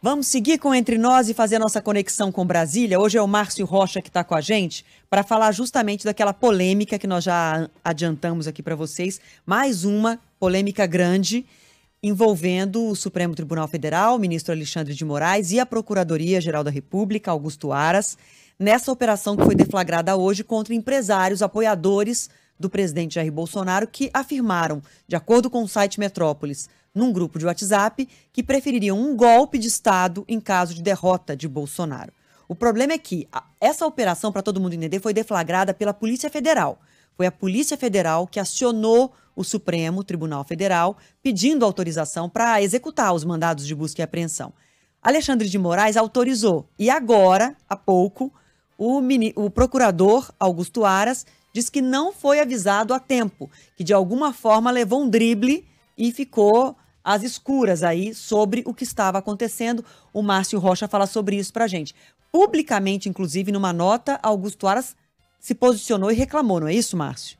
Vamos seguir com Entre Nós e fazer nossa conexão com Brasília. Hoje é o Márcio Rocha que está com a gente para falar justamente daquela polêmica que nós já adiantamos aqui para vocês. Mais uma polêmica grande envolvendo o Supremo Tribunal Federal, o ministro Alexandre de Moraes e a Procuradoria-Geral da República, Augusto Aras, nessa operação que foi deflagrada hoje contra empresários, apoiadores do presidente Jair Bolsonaro que afirmaram, de acordo com o site Metrópolis, num grupo de WhatsApp, que prefeririam um golpe de Estado em caso de derrota de Bolsonaro. O problema é que essa operação, para todo mundo entender, foi deflagrada pela Polícia Federal. Foi a Polícia Federal que acionou o Supremo Tribunal Federal pedindo autorização para executar os mandados de busca e apreensão. Alexandre de Moraes autorizou e agora, há pouco, o, mini, o procurador Augusto Aras diz que não foi avisado a tempo, que de alguma forma levou um drible e ficou às escuras aí sobre o que estava acontecendo. O Márcio Rocha fala sobre isso para a gente. Publicamente, inclusive, numa nota, Augusto Aras se posicionou e reclamou, não é isso, Márcio?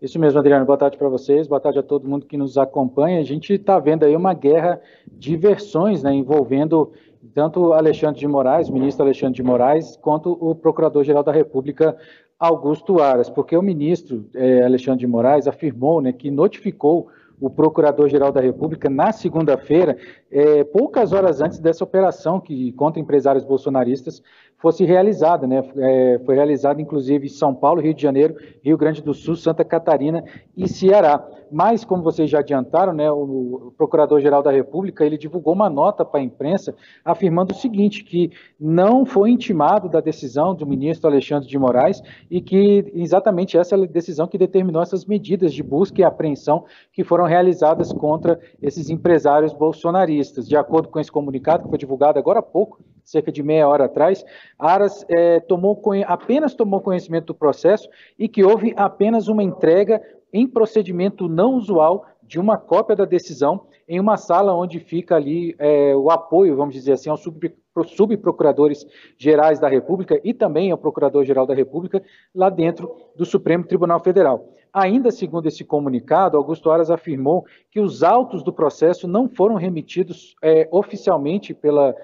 Isso mesmo, Adriano. Boa tarde para vocês, boa tarde a todo mundo que nos acompanha. A gente está vendo aí uma guerra de versões né, envolvendo tanto Alexandre de Moraes, ministro Alexandre de Moraes, quanto o Procurador-Geral da República, Augusto Aras, porque o ministro é, Alexandre de Moraes afirmou né, que notificou o Procurador-Geral da República na segunda-feira, é, poucas horas antes dessa operação que contra empresários bolsonaristas fosse realizada, né? É, foi realizada inclusive em São Paulo, Rio de Janeiro, Rio Grande do Sul, Santa Catarina e Ceará. Mas, como vocês já adiantaram, né, o Procurador-Geral da República ele divulgou uma nota para a imprensa afirmando o seguinte: que não foi intimado da decisão do ministro Alexandre de Moraes e que exatamente essa é decisão que determinou essas medidas de busca e apreensão que foram realizadas contra esses empresários bolsonaristas. De acordo com esse comunicado que foi divulgado agora há pouco, cerca de meia hora atrás, Aras é, tomou, apenas tomou conhecimento do processo e que houve apenas uma entrega em procedimento não usual de uma cópia da decisão em uma sala onde fica ali é, o apoio, vamos dizer assim, ao sub, subprocuradores gerais da República e também ao Procurador-Geral da República lá dentro do Supremo Tribunal Federal. Ainda segundo esse comunicado, Augusto Aras afirmou que os autos do processo não foram remitidos é, oficialmente pela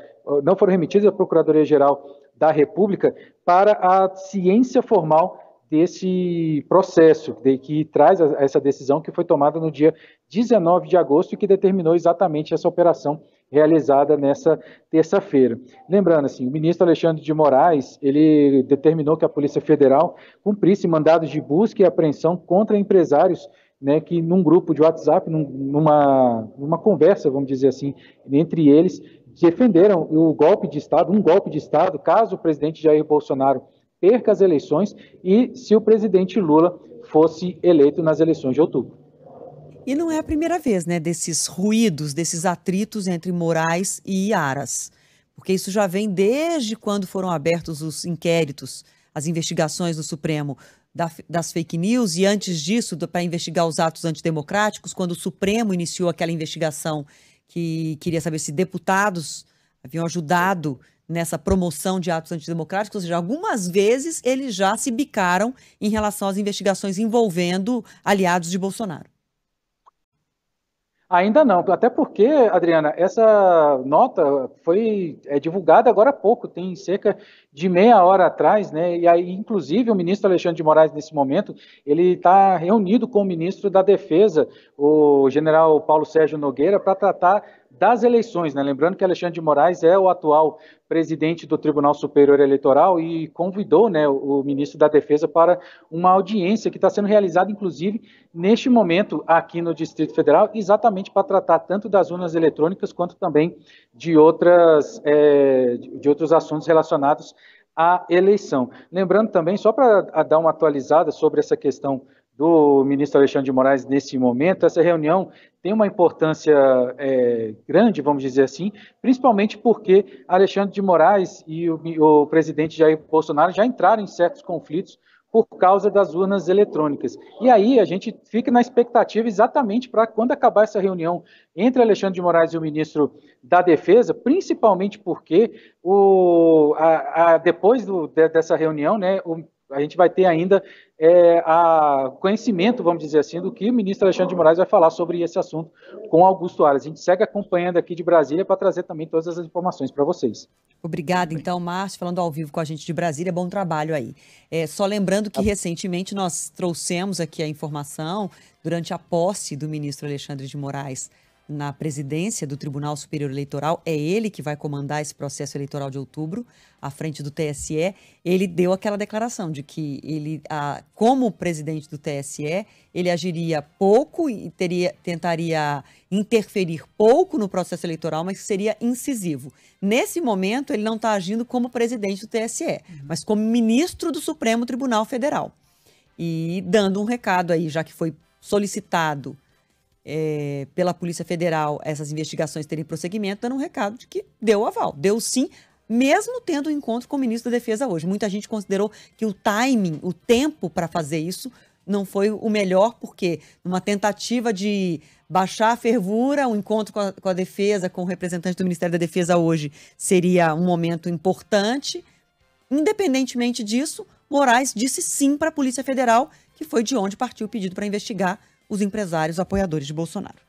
não foram remitidos à Procuradoria Geral da República para a ciência formal desse processo de, que traz a, essa decisão que foi tomada no dia 19 de agosto e que determinou exatamente essa operação realizada nessa terça-feira. Lembrando assim, o ministro Alexandre de Moraes, ele determinou que a Polícia Federal cumprisse mandados de busca e apreensão contra empresários né, que num grupo de WhatsApp, num, numa, numa conversa, vamos dizer assim, entre eles, defenderam o golpe de Estado, um golpe de Estado, caso o presidente Jair Bolsonaro perca as eleições e se o presidente Lula fosse eleito nas eleições de outubro. E não é a primeira vez, né, desses ruídos, desses atritos entre Moraes e Aras, porque isso já vem desde quando foram abertos os inquéritos, as investigações do Supremo das fake news e antes disso para investigar os atos antidemocráticos, quando o Supremo iniciou aquela investigação que queria saber se deputados haviam ajudado nessa promoção de atos antidemocráticos, ou seja, algumas vezes eles já se bicaram em relação às investigações envolvendo aliados de Bolsonaro. Ainda não, até porque, Adriana, essa nota foi é, divulgada agora há pouco, tem cerca de meia hora atrás, né? E aí, inclusive, o ministro Alexandre de Moraes, nesse momento, ele está reunido com o ministro da Defesa, o general Paulo Sérgio Nogueira, para tratar das eleições, né? Lembrando que Alexandre de Moraes é o atual presidente do Tribunal Superior Eleitoral e convidou, né, o ministro da Defesa para uma audiência que está sendo realizada, inclusive, neste momento aqui no Distrito Federal, exatamente para tratar tanto das urnas eletrônicas quanto também de outras é, de outros assuntos relacionados à eleição. Lembrando também, só para dar uma atualizada sobre essa questão do ministro Alexandre de Moraes nesse momento. Essa reunião tem uma importância é, grande, vamos dizer assim, principalmente porque Alexandre de Moraes e o, o, presidente Jair Bolsonaro já entraram em certos conflitos por causa das urnas eletrônicas. E aí a gente fica na expectativa exatamente para quando acabar essa reunião entre Alexandre de Moraes e o ministro da Defesa, principalmente porque o, a, a, depois do, de, dessa reunião, né, o a gente vai ter ainda é, a conhecimento, vamos dizer assim, do que o ministro Alexandre de Moraes vai falar sobre esse assunto com Augusto Aras. A gente segue acompanhando aqui de Brasília para trazer também todas as informações para vocês. Obrigada, então, Márcio, falando ao vivo com a gente de Brasília. Bom trabalho aí. É, só lembrando que tá recentemente nós trouxemos aqui a informação durante a posse do ministro Alexandre de Moraes na presidência do Tribunal Superior Eleitoral, é ele que vai comandar esse processo eleitoral de outubro, à frente do TSE, ele deu aquela declaração de que ele, como presidente do TSE, ele agiria pouco e teria, tentaria interferir pouco no processo eleitoral, mas seria incisivo. Nesse momento, ele não está agindo como presidente do TSE, uhum. mas como ministro do Supremo Tribunal Federal. E dando um recado aí, já que foi solicitado é, pela Polícia Federal essas investigações terem prosseguimento, dando um recado de que deu aval, deu sim, mesmo tendo um encontro com o ministro da Defesa hoje. Muita gente considerou que o timing, o tempo para fazer isso não foi o melhor, porque numa tentativa de baixar a fervura, o um encontro com a, com a, defesa, com o representante do Ministério da Defesa hoje, seria um momento importante. Independentemente disso, Moraes disse sim para a Polícia Federal, que foi de onde partiu o pedido para investigar os empresários apoiadores de Bolsonaro.